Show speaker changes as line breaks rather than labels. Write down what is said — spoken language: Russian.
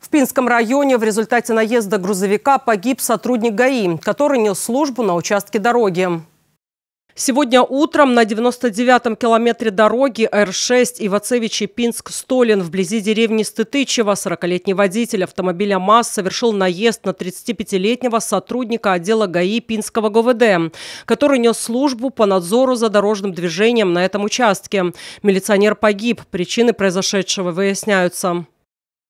В Пинском районе в результате наезда грузовика погиб сотрудник ГАИ, который нес службу на участке дороги. Сегодня утром на 99-м километре дороги Р-6 Ивацевичи Пинск-Столин вблизи деревни Стытычево 40-летний водитель автомобиля МАЗ совершил наезд на 35-летнего сотрудника отдела ГАИ Пинского ГВД, который нес службу по надзору за дорожным движением на этом участке. Милиционер погиб. Причины произошедшего выясняются.